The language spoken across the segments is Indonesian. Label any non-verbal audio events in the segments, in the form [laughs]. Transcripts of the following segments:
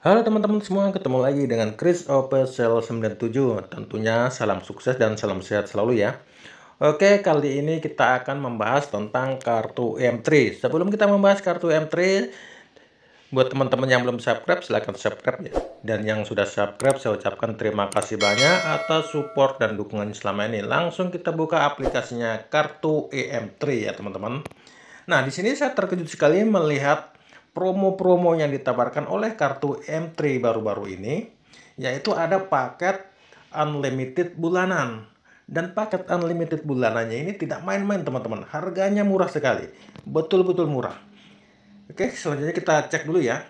Halo teman-teman semua, ketemu lagi dengan Chris Opesel 97. Tentunya salam sukses dan salam sehat selalu ya. Oke, kali ini kita akan membahas tentang kartu M3. Sebelum kita membahas kartu M3, buat teman-teman yang belum subscribe, silahkan subscribe ya. Dan yang sudah subscribe, saya ucapkan terima kasih banyak atas support dan dukungan selama ini. Langsung kita buka aplikasinya kartu e m 3 ya teman-teman. Nah, di sini saya terkejut sekali melihat promo-promo yang ditabarkan oleh kartu M3 baru-baru ini, yaitu ada paket unlimited bulanan. Dan paket unlimited bulanannya ini tidak main-main teman-teman, harganya murah sekali, betul-betul murah. Oke, selanjutnya kita cek dulu ya.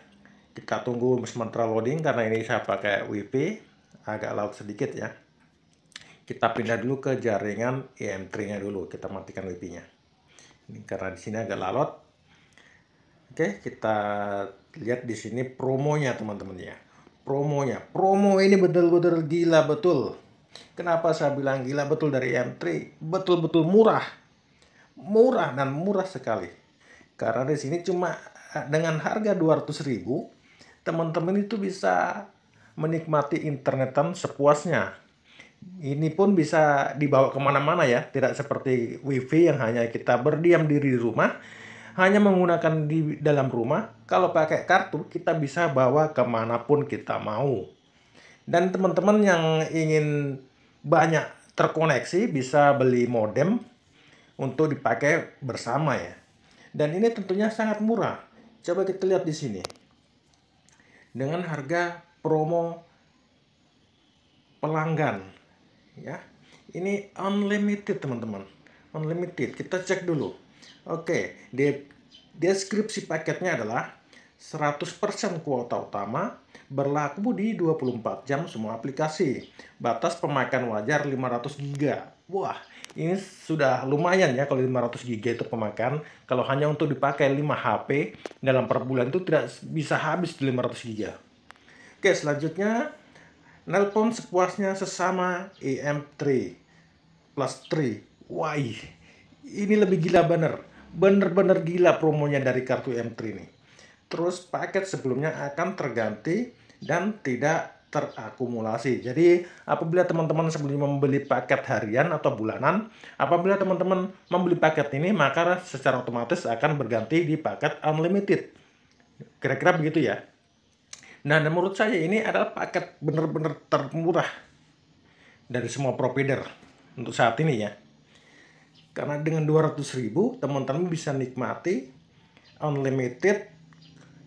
Kita tunggu sementara loading karena ini saya pakai WP, agak laut sedikit ya. Kita pindah dulu ke jaringan EM3-nya dulu, kita matikan WP-nya. Karena di sini agak lalot, Oke, kita lihat di sini promonya teman-teman ya. Promonya. Promo ini betul-betul gila betul. Kenapa saya bilang gila betul dari M3? Betul-betul murah. Murah dan murah sekali. Karena di sini cuma eh, dengan harga 200.000 teman-teman itu bisa menikmati internetan sepuasnya. Ini pun bisa dibawa kemana-mana ya, tidak seperti wifi yang hanya kita berdiam diri di rumah hanya menggunakan di dalam rumah. Kalau pakai kartu, kita bisa bawa kemanapun kita mau. Dan teman-teman yang ingin banyak terkoneksi bisa beli modem untuk dipakai bersama ya. Dan ini tentunya sangat murah. Coba kita lihat di sini. Dengan harga promo pelanggan ya. Ini unlimited teman-teman. Unlimited. Kita cek dulu. Oke, de deskripsi paketnya adalah 100% kuota utama berlaku di 24 jam semua aplikasi. Batas pemakaian wajar 500 GB. Wah, ini sudah lumayan ya kalau 500 GB itu pemakaian. Kalau hanya untuk dipakai 5 HP dalam per bulan itu tidak bisa habis di 500 GB. Oke, selanjutnya nelpon sepuasnya sesama EM3 plus 3. Wah, ini lebih gila bener bener-bener gila promonya dari kartu M3 ini terus paket sebelumnya akan terganti dan tidak terakumulasi. Jadi, apabila teman-teman sebelum membeli paket harian atau bulanan, apabila teman-teman membeli paket ini, maka secara otomatis akan berganti di paket unlimited. Kira-kira begitu ya. Nah, menurut saya ini adalah paket bener-bener termurah dari semua provider untuk saat ini ya. Karena dengan 200 ribu teman-teman bisa nikmati unlimited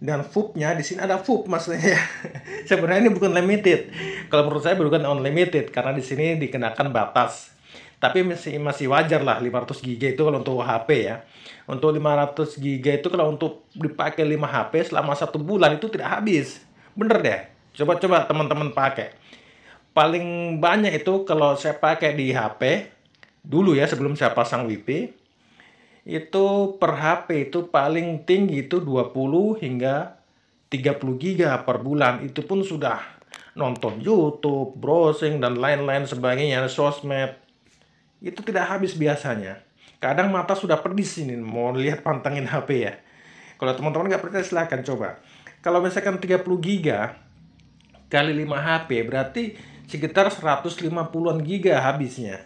dan fupnya di sini ada FUP maksudnya ya. [laughs] Sebenarnya ini bukan limited. Kalau menurut saya bukan unlimited karena di sini dikenakan batas. Tapi masih masih wajar lah 500 GB itu kalau untuk HP ya. Untuk 500 GB itu kalau untuk dipakai 5 HP selama satu bulan itu tidak habis. Bener deh. Coba-coba teman-teman pakai. Paling banyak itu kalau saya pakai di HP dulu ya sebelum saya pasang WP itu per HP itu paling tinggi itu 20 hingga 30 giga per bulan itu pun sudah nonton YouTube, browsing dan lain-lain sebagainya, sosmed itu tidak habis biasanya. Kadang mata sudah pedis ini mau lihat pantengin HP ya. Kalau teman-teman nggak percaya silahkan coba. Kalau misalkan 30 giga kali 5 HP berarti sekitar 150-an giga habisnya.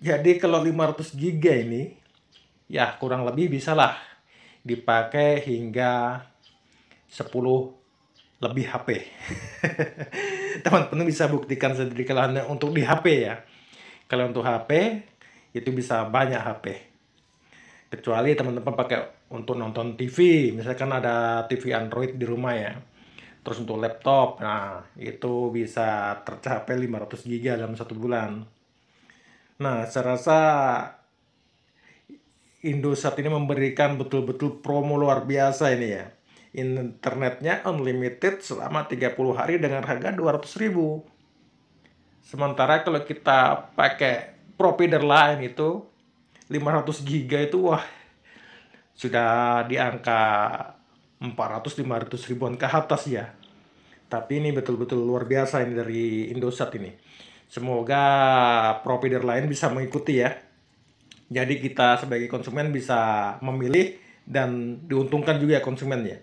Jadi kalau 500 giga ini ya kurang lebih bisalah dipakai hingga 10 lebih HP. [laughs] Teman-teman bisa buktikan sendiri kalau hanya untuk di HP ya. Kalau untuk HP itu bisa banyak HP. Kecuali teman-teman pakai untuk nonton TV, misalkan ada TV Android di rumah ya. Terus untuk laptop, nah itu bisa tercapai 500 GB dalam satu bulan. Nah, saya rasa Indosat ini memberikan betul-betul promo luar biasa ini ya. Internetnya unlimited selama 30 hari dengan harga ratus ribu. Sementara kalau kita pakai provider lain itu 500 giga itu wah sudah di angka 400-500 ribuan ke atas ya. Tapi ini betul-betul luar biasa ini dari Indosat ini. Semoga provider lain bisa mengikuti ya. Jadi kita sebagai konsumen bisa memilih dan diuntungkan juga konsumen ya.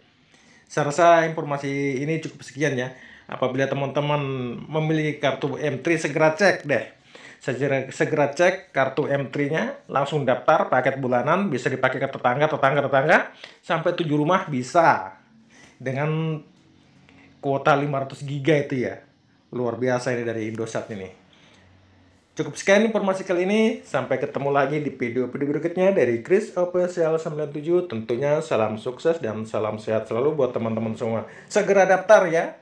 Saya rasa informasi ini cukup sekian ya. Apabila teman-teman memiliki kartu M3 segera cek deh. Segera, segera cek kartu M3-nya, langsung daftar paket bulanan, bisa dipakai ke tetangga, tetangga, tetangga, sampai tujuh rumah bisa. Dengan kuota 500 giga itu ya. Luar biasa ini dari Indosat ini. Cukup sekian informasi kali ini. Sampai ketemu lagi di video-video berikutnya dari Chris Official 97. Tentunya salam sukses dan salam sehat selalu buat teman-teman semua. Segera daftar ya.